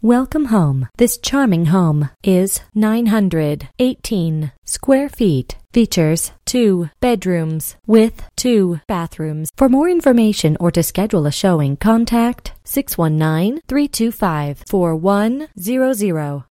Welcome home. This charming home is 918 square feet. Features two bedrooms with two bathrooms. For more information or to schedule a showing, contact 619 325 4100.